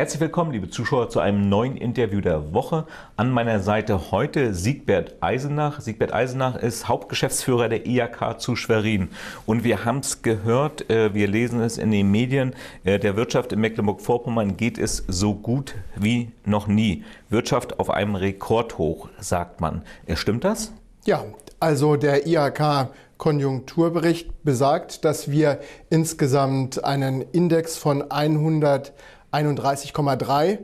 Herzlich willkommen, liebe Zuschauer, zu einem neuen Interview der Woche. An meiner Seite heute Siegbert Eisenach. Siegbert Eisenach ist Hauptgeschäftsführer der IAK zu Schwerin. Und wir haben es gehört, äh, wir lesen es in den Medien, äh, der Wirtschaft in Mecklenburg-Vorpommern geht es so gut wie noch nie. Wirtschaft auf einem Rekordhoch, sagt man. Äh, stimmt das? Ja, also der IAK Konjunkturbericht besagt, dass wir insgesamt einen Index von 100 31,3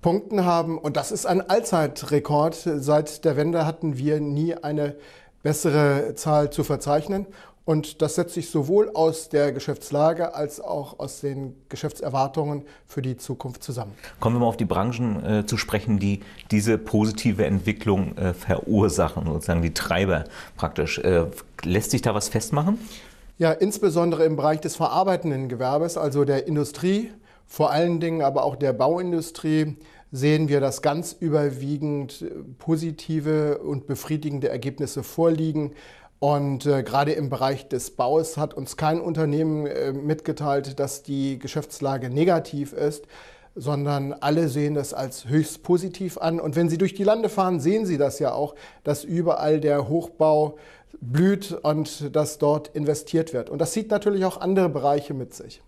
Punkten haben. Und das ist ein Allzeitrekord. Seit der Wende hatten wir nie eine bessere Zahl zu verzeichnen. Und das setzt sich sowohl aus der Geschäftslage als auch aus den Geschäftserwartungen für die Zukunft zusammen. Kommen wir mal auf die Branchen äh, zu sprechen, die diese positive Entwicklung äh, verursachen, sozusagen die Treiber praktisch. Äh, lässt sich da was festmachen? Ja, insbesondere im Bereich des verarbeitenden Gewerbes, also der Industrie, vor allen Dingen aber auch der Bauindustrie sehen wir, dass ganz überwiegend äh, positive und befriedigende Ergebnisse vorliegen. Und äh, gerade im Bereich des Baus hat uns kein Unternehmen äh, mitgeteilt, dass die Geschäftslage negativ ist, sondern alle sehen das als höchst positiv an. Und wenn Sie durch die Lande fahren, sehen Sie das ja auch, dass überall der Hochbau blüht und dass dort investiert wird. Und das zieht natürlich auch andere Bereiche mit sich.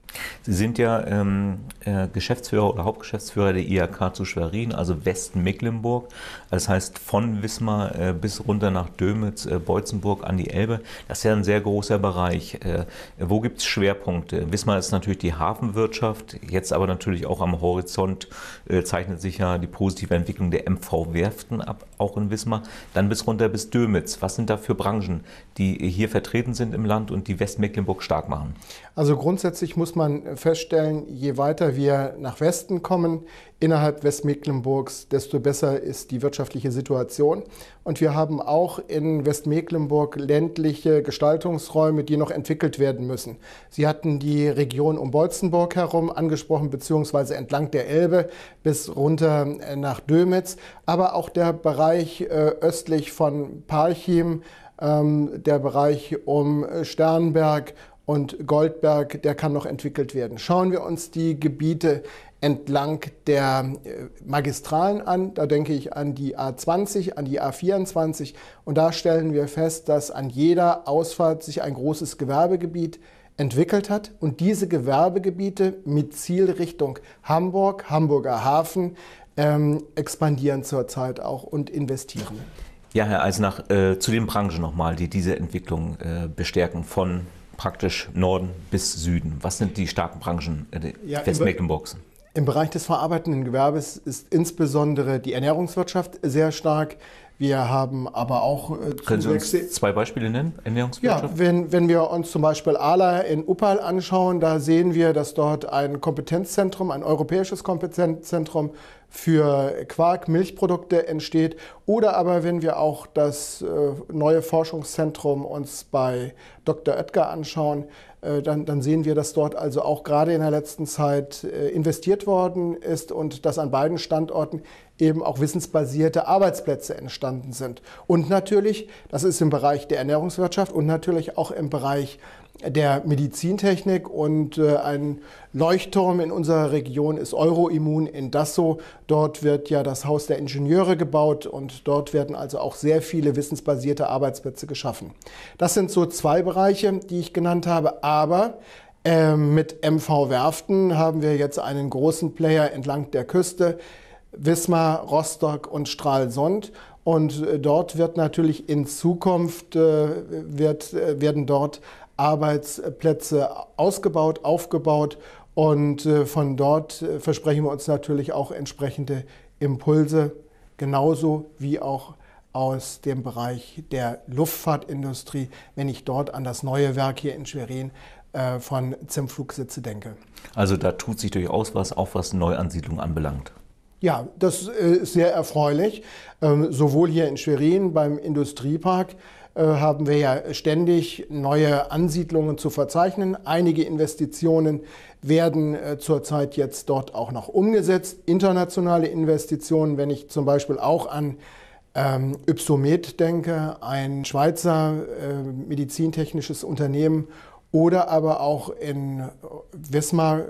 Sie sind ja ähm, äh, Geschäftsführer oder Hauptgeschäftsführer der IHK zu Schwerin, also Westmecklenburg. Das heißt von Wismar äh, bis runter nach Dömitz, äh, Beutzenburg an die Elbe. Das ist ja ein sehr großer Bereich. Äh, wo gibt es Schwerpunkte? Wismar ist natürlich die Hafenwirtschaft, jetzt aber natürlich auch am Horizont äh, zeichnet sich ja die positive Entwicklung der MV-Werften ab, auch in Wismar. Dann bis runter bis Dömitz. Was sind da für Branchen, die hier vertreten sind im Land und die Westmecklenburg stark machen? Also grundsätzlich muss man man feststellen, je weiter wir nach Westen kommen, innerhalb Westmecklenburgs, desto besser ist die wirtschaftliche Situation. Und wir haben auch in Westmecklenburg ländliche Gestaltungsräume, die noch entwickelt werden müssen. Sie hatten die Region um Bolzenburg herum angesprochen, beziehungsweise entlang der Elbe bis runter äh, nach Dömitz, aber auch der Bereich äh, östlich von Parchim, ähm, der Bereich um äh, Sternberg und Goldberg, der kann noch entwickelt werden. Schauen wir uns die Gebiete entlang der äh, Magistralen an. Da denke ich an die A20, an die A24 und da stellen wir fest, dass an jeder Ausfahrt sich ein großes Gewerbegebiet entwickelt hat und diese Gewerbegebiete mit Ziel Richtung Hamburg, Hamburger Hafen ähm, expandieren zurzeit auch und investieren. Ja, Herr Eisenach, äh, zu den Branchen nochmal, die diese Entwicklung äh, bestärken von praktisch Norden bis Süden. Was sind die starken Branchen äh, ja, Westmecklenburgs? Im Bereich des verarbeitenden Gewerbes ist insbesondere die Ernährungswirtschaft sehr stark. Wir haben aber auch. Äh, Können Sie uns zwei Beispiele nennen? Ernährungswirtschaft? Ja, wenn, wenn wir uns zum Beispiel ALA in Upal anschauen, da sehen wir, dass dort ein Kompetenzzentrum, ein europäisches Kompetenzzentrum für Quark-Milchprodukte entsteht oder aber wenn wir auch das äh, neue Forschungszentrum uns bei Dr. Oetker anschauen, äh, dann, dann, sehen wir, dass dort also auch gerade in der letzten Zeit äh, investiert worden ist und dass an beiden Standorten eben auch wissensbasierte Arbeitsplätze entstanden sind. Und natürlich, das ist im Bereich der Ernährungswirtschaft und natürlich auch im Bereich der Medizintechnik und äh, ein Leuchtturm in unserer Region ist Euroimmun in Dassow. Dort wird ja das Haus der Ingenieure gebaut und dort werden also auch sehr viele wissensbasierte Arbeitsplätze geschaffen. Das sind so zwei Bereiche, die ich genannt habe, aber äh, mit MV Werften haben wir jetzt einen großen Player entlang der Küste. Wismar, Rostock und Stralsund. Und äh, dort wird natürlich in Zukunft äh, wird, äh, werden dort Arbeitsplätze ausgebaut, aufgebaut und äh, von dort äh, versprechen wir uns natürlich auch entsprechende Impulse, genauso wie auch aus dem Bereich der Luftfahrtindustrie, wenn ich dort an das neue Werk hier in Schwerin äh, von Zimflugsitze denke. Also da tut sich durchaus was, auch was Neuansiedlung anbelangt. Ja, das ist sehr erfreulich. Ähm, sowohl hier in Schwerin beim Industriepark äh, haben wir ja ständig neue Ansiedlungen zu verzeichnen. Einige Investitionen werden äh, zurzeit jetzt dort auch noch umgesetzt. Internationale Investitionen, wenn ich zum Beispiel auch an ähm, Ypsomed denke, ein Schweizer äh, medizintechnisches Unternehmen, oder aber auch in äh, Wismar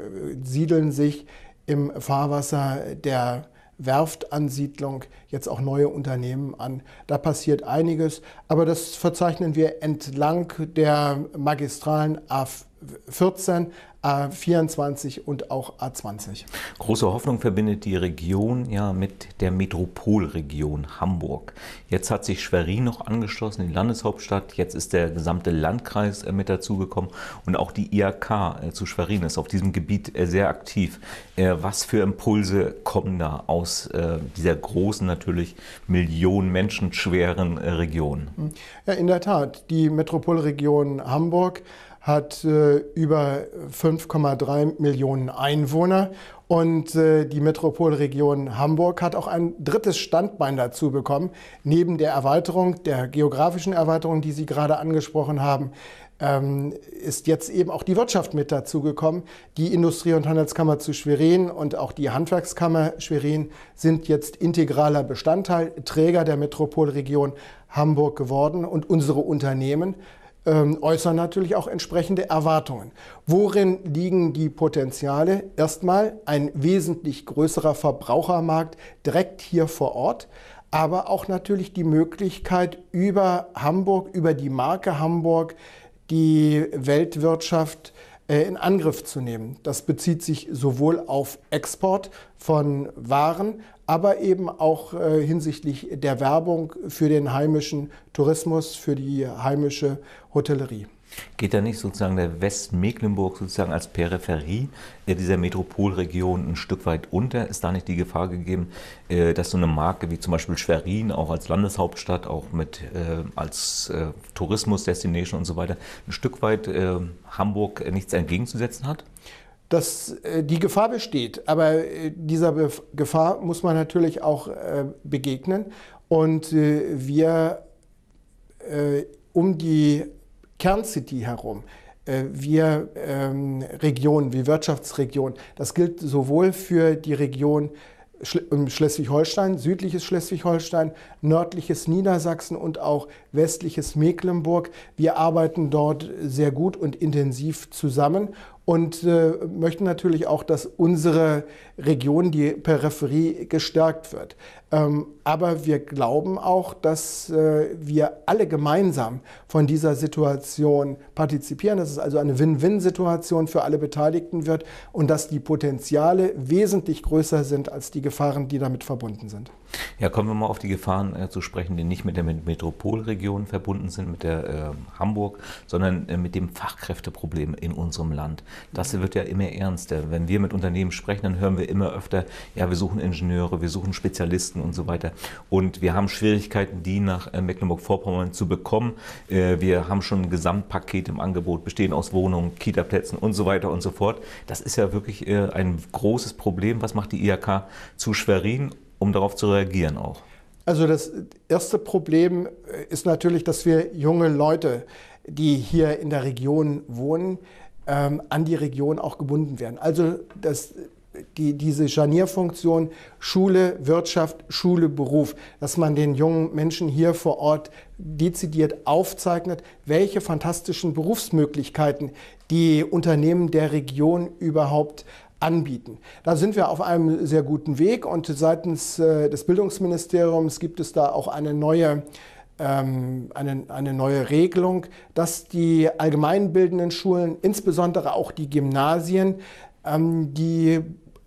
siedeln sich im Fahrwasser der Werftansiedlung jetzt auch neue Unternehmen an. Da passiert einiges, aber das verzeichnen wir entlang der magistralen A5 14, A24 und auch A20. Große Hoffnung verbindet die Region ja mit der Metropolregion Hamburg. Jetzt hat sich Schwerin noch angeschlossen, die Landeshauptstadt. Jetzt ist der gesamte Landkreis äh, mit dazugekommen und auch die IAK äh, zu Schwerin ist auf diesem Gebiet äh, sehr aktiv. Was für Impulse kommen da aus dieser großen, natürlich Millionen Menschen schweren Region? Hm. Ja, in der Tat. Die Metropolregion Hamburg hat äh, über 5,3 Millionen Einwohner und äh, die Metropolregion Hamburg hat auch ein drittes Standbein dazu bekommen, neben der Erweiterung, der geografischen Erweiterung, die Sie gerade angesprochen haben. Ähm, ist jetzt eben auch die Wirtschaft mit dazu gekommen. Die Industrie- und Handelskammer zu Schwerin und auch die Handwerkskammer Schwerin sind jetzt integraler Bestandteil, Träger der Metropolregion Hamburg geworden und unsere Unternehmen ähm, äußern natürlich auch entsprechende Erwartungen. Worin liegen die Potenziale? Erstmal ein wesentlich größerer Verbrauchermarkt direkt hier vor Ort, aber auch natürlich die Möglichkeit, über Hamburg, über die Marke Hamburg, die Weltwirtschaft äh, in Angriff zu nehmen. Das bezieht sich sowohl auf Export von Waren, aber eben auch äh, hinsichtlich der Werbung für den heimischen Tourismus, für die heimische Hotellerie. Geht da nicht sozusagen der Westmecklenburg sozusagen als Peripherie äh, dieser Metropolregion ein Stück weit unter? Ist da nicht die Gefahr gegeben, äh, dass so eine Marke wie zum Beispiel Schwerin auch als Landeshauptstadt, auch mit äh, als Tourismusdestination und so weiter, ein Stück weit Hamburg nichts entgegenzusetzen hat? dass die Gefahr besteht. Aber dieser Gefahr muss man natürlich auch begegnen. Und wir, um die Kerncity herum äh, wir ähm, Regionen, wie Wirtschaftsregionen. Das gilt sowohl für die Region ähm, Schleswig-Holstein, südliches Schleswig-Holstein, nördliches Niedersachsen und auch westliches Mecklenburg. Wir arbeiten dort sehr gut und intensiv zusammen und äh, möchten natürlich auch, dass unsere Region, die Peripherie, gestärkt wird. Ähm, aber wir glauben auch, dass äh, wir alle gemeinsam von dieser Situation partizipieren, dass es also eine Win-Win-Situation für alle Beteiligten wird und dass die Potenziale wesentlich größer sind als die Gefahren, die damit verbunden sind. Ja, kommen wir mal auf die Gefahren äh, zu sprechen, die nicht mit der Metropolregion verbunden sind, mit der äh, Hamburg, sondern äh, mit dem Fachkräfteproblem in unserem Land. Das wird ja immer ernster. Wenn wir mit Unternehmen sprechen, dann hören wir immer öfter, ja, wir suchen Ingenieure, wir suchen Spezialisten und so weiter. Und wir haben Schwierigkeiten, die nach äh, Mecklenburg-Vorpommern zu bekommen. Äh, wir haben schon ein Gesamtpaket im Angebot, bestehen aus Wohnungen, Kitaplätzen und so weiter und so fort. Das ist ja wirklich äh, ein großes Problem. Was macht die IHK zu Schwerin, um darauf zu reagieren auch? Also das erste Problem ist natürlich, dass wir junge Leute, die hier in der Region wohnen, ähm, an die Region auch gebunden werden. Also das, die, diese Scharnierfunktion Schule, Wirtschaft, Schule, Beruf, dass man den jungen Menschen hier vor Ort dezidiert aufzeichnet, welche fantastischen Berufsmöglichkeiten die Unternehmen der Region überhaupt anbieten. Da sind wir auf einem sehr guten Weg und seitens äh, des Bildungsministeriums gibt es da auch eine neue ähm, eine, eine neue Regelung, dass die allgemeinbildenden Schulen, insbesondere auch die Gymnasien, ähm, die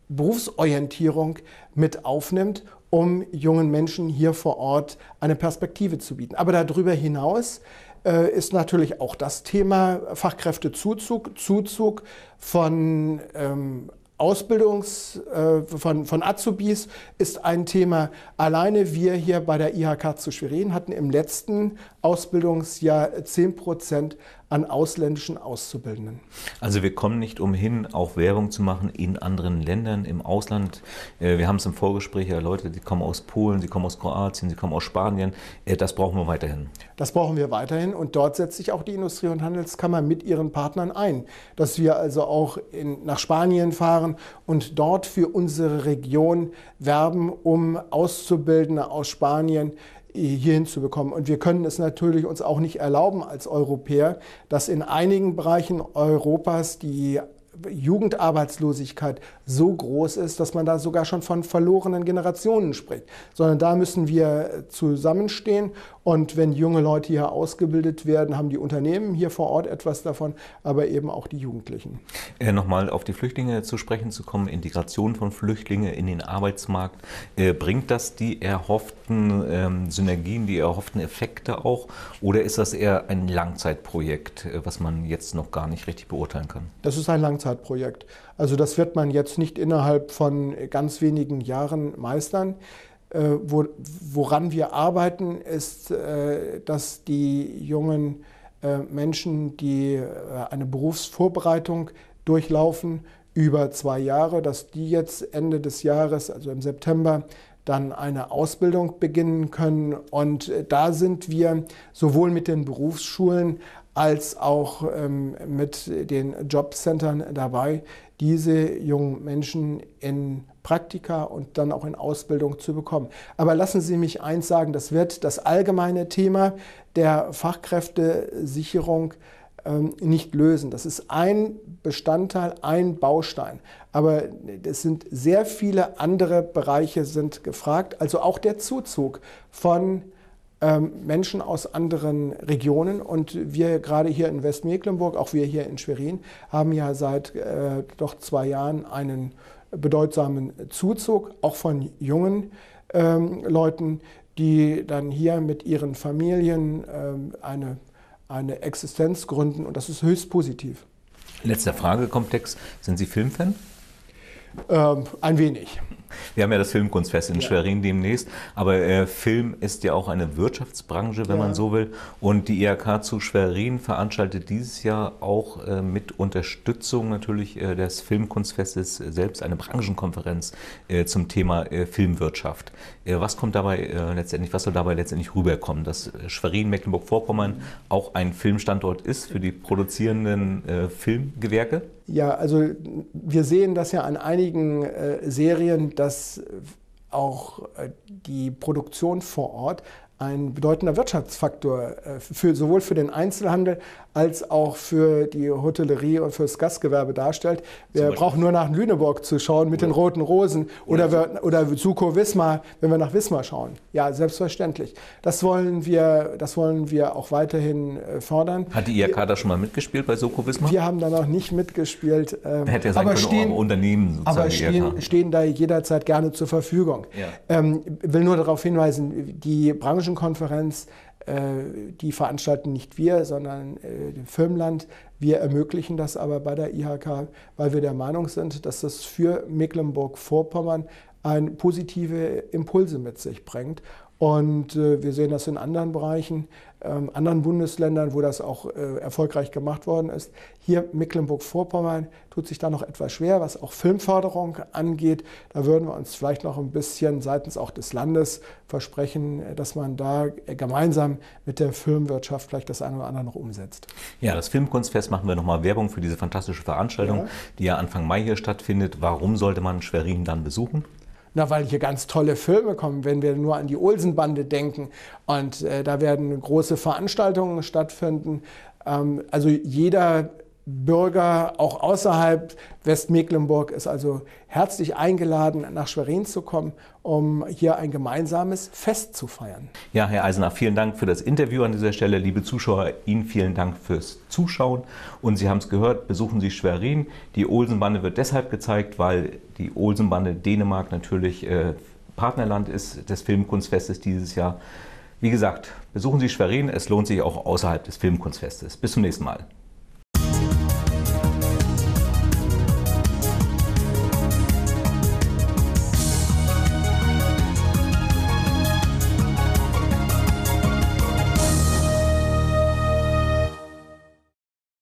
Berufsorientierung mit aufnimmt, um jungen Menschen hier vor Ort eine Perspektive zu bieten. Aber darüber hinaus äh, ist natürlich auch das Thema Fachkräftezuzug, Zuzug von ähm, Ausbildungs, äh, von, von Azubis ist ein Thema. Alleine wir hier bei der IHK zu Schwerin hatten im letzten Ausbildungsjahr 10 Prozent an ausländischen Auszubildenden. Also wir kommen nicht umhin, auch Werbung zu machen in anderen Ländern, im Ausland. Äh, wir haben es im Vorgespräch erläutert, die kommen aus Polen, sie kommen aus Kroatien, sie kommen aus Spanien. Äh, das brauchen wir weiterhin. Das brauchen wir weiterhin und dort setzt sich auch die Industrie- und Handelskammer mit ihren Partnern ein, dass wir also auch in, nach Spanien fahren und dort für unsere Region werben, um Auszubildende aus Spanien hier hinzubekommen. Und wir können es natürlich uns auch nicht erlauben als Europäer, dass in einigen Bereichen Europas die Jugendarbeitslosigkeit so groß ist, dass man da sogar schon von verlorenen Generationen spricht, sondern da müssen wir zusammenstehen und wenn junge Leute hier ausgebildet werden, haben die Unternehmen hier vor Ort etwas davon, aber eben auch die Jugendlichen. Äh, Nochmal auf die Flüchtlinge zu sprechen zu kommen, Integration von Flüchtlingen in den Arbeitsmarkt, äh, bringt das die erhofften ähm, Synergien, die erhofften Effekte auch oder ist das eher ein Langzeitprojekt, äh, was man jetzt noch gar nicht richtig beurteilen kann? Das ist ein Langzeitprojekt. Langzeitprojekt. Also das wird man jetzt nicht innerhalb von ganz wenigen Jahren meistern. Äh, wo, woran wir arbeiten, ist, äh, dass die jungen äh, Menschen, die äh, eine Berufsvorbereitung durchlaufen, über zwei Jahre, dass die jetzt Ende des Jahres, also im September, dann eine Ausbildung beginnen können. Und äh, da sind wir sowohl mit den Berufsschulen als auch ähm, mit den Jobcentern dabei, diese jungen Menschen in Praktika und dann auch in Ausbildung zu bekommen. Aber lassen Sie mich eins sagen, das wird das allgemeine Thema der Fachkräftesicherung ähm, nicht lösen. Das ist ein Bestandteil, ein Baustein. Aber es sind sehr viele andere Bereiche sind gefragt. Also auch der Zuzug von ähm, Menschen aus anderen Regionen. Und wir gerade hier in Westmecklenburg, auch wir hier in Schwerin, haben ja seit äh, doch zwei Jahren einen bedeutsamen Zuzug, auch von jungen ähm, Leuten, die dann hier mit ihren Familien ähm, eine, eine Existenz gründen. Und das ist höchst positiv. Letzter Fragekomplex. Sind Sie Filmfan? ähm, ein wenig. Wir haben ja das Filmkunstfest in ja. Schwerin demnächst, aber äh, Film ist ja auch eine Wirtschaftsbranche, wenn ja. man so will. Und die IHK zu Schwerin veranstaltet dieses Jahr auch äh, mit Unterstützung natürlich äh, des Filmkunstfestes selbst eine Branchenkonferenz äh, zum Thema äh, Filmwirtschaft. Äh, was kommt dabei letztendlich, was soll dabei letztendlich rüberkommen, dass Schwerin, Mecklenburg-Vorpommern auch ein Filmstandort ist für die produzierenden Filmgewerke? Ja, also wir sehen das ja an einigen äh, Serien, dass auch äh, die Produktion vor Ort ein bedeutender Wirtschaftsfaktor äh, für, sowohl für den Einzelhandel als auch für die Hotellerie und fürs Gastgewerbe darstellt. Wir brauchen nur nach Lüneburg zu schauen mit ja. den roten Rosen oder, oder, wir, oder Suko Wismar, wenn wir nach Wismar schauen. Ja, selbstverständlich. Das wollen wir, das wollen wir auch weiterhin äh, fördern. Hat die IHK da schon mal mitgespielt bei Suko Wismar? Wir haben da noch nicht mitgespielt. Ähm, Hätte ja sein aber können, stehen, Unternehmen sozusagen. Aber stehen, stehen, da jederzeit gerne zur Verfügung. Ja. Ähm, will nur darauf hinweisen, die Branchenkonferenz äh, die veranstalten nicht wir, sondern äh, Firmland. Wir ermöglichen das aber bei der IHK, weil wir der Meinung sind, dass das für Mecklenburg-Vorpommern ein positive Impulse mit sich bringt. Und äh, wir sehen das in anderen Bereichen, ähm, anderen Bundesländern, wo das auch äh, erfolgreich gemacht worden ist. Hier Mecklenburg-Vorpommern tut sich da noch etwas schwer, was auch Filmförderung angeht. Da würden wir uns vielleicht noch ein bisschen seitens auch des Landes versprechen, dass man da äh, gemeinsam mit der Filmwirtschaft vielleicht das eine oder andere noch umsetzt. Ja, das Filmkunstfest machen wir nochmal Werbung für diese fantastische Veranstaltung, ja. die ja Anfang Mai hier stattfindet. Warum sollte man Schwerin dann besuchen? Na, weil hier ganz tolle Filme kommen, wenn wir nur an die Olsenbande denken. Und äh, da werden große Veranstaltungen stattfinden. Ähm, also jeder Bürger auch außerhalb Westmecklenburg ist also herzlich eingeladen, nach Schwerin zu kommen, um hier ein gemeinsames Fest zu feiern. Ja, Herr Eisenach, vielen Dank für das Interview an dieser Stelle. Liebe Zuschauer, Ihnen vielen Dank fürs Zuschauen. Und Sie haben es gehört, besuchen Sie Schwerin. Die Olsenbande wird deshalb gezeigt, weil die Olsenbande Dänemark natürlich äh, Partnerland ist des Filmkunstfestes dieses Jahr. Wie gesagt, besuchen Sie Schwerin. Es lohnt sich auch außerhalb des Filmkunstfestes. Bis zum nächsten Mal.